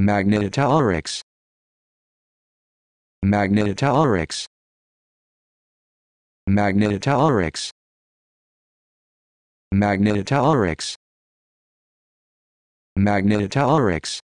magnetolytics magnetolytics magnetolytics magnetolytics magnetolytics